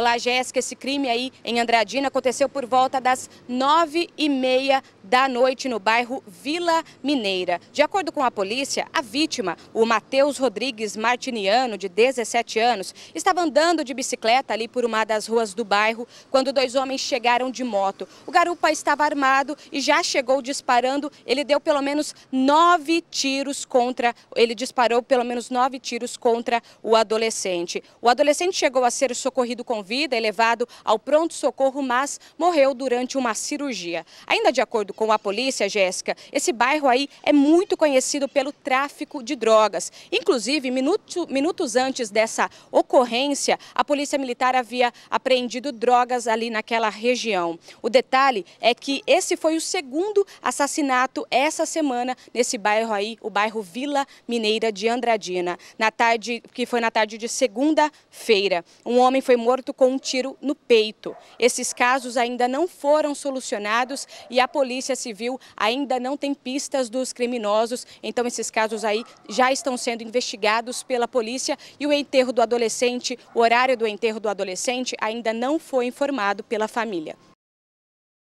Olá, Jéssica. Esse crime aí em Andradina aconteceu por volta das nove e meia da noite no bairro Vila Mineira. De acordo com a polícia, a vítima, o Matheus Rodrigues Martiniano, de 17 anos, estava andando de bicicleta ali por uma das ruas do bairro quando dois homens chegaram de moto. O garupa estava armado e já chegou disparando. Ele deu pelo menos nove tiros contra, ele disparou pelo menos nove tiros contra o adolescente. O adolescente chegou a ser socorrido com vida, é levado ao pronto-socorro, mas morreu durante uma cirurgia. Ainda de acordo com a polícia, Jéssica, esse bairro aí é muito conhecido pelo tráfico de drogas. Inclusive, minuto, minutos antes dessa ocorrência, a polícia militar havia apreendido drogas ali naquela região. O detalhe é que esse foi o segundo assassinato essa semana nesse bairro aí, o bairro Vila Mineira de Andradina, na tarde que foi na tarde de segunda-feira. Um homem foi morto com um tiro no peito. Esses casos ainda não foram solucionados e a Polícia Civil ainda não tem pistas dos criminosos. Então esses casos aí já estão sendo investigados pela polícia e o enterro do adolescente, o horário do enterro do adolescente ainda não foi informado pela família.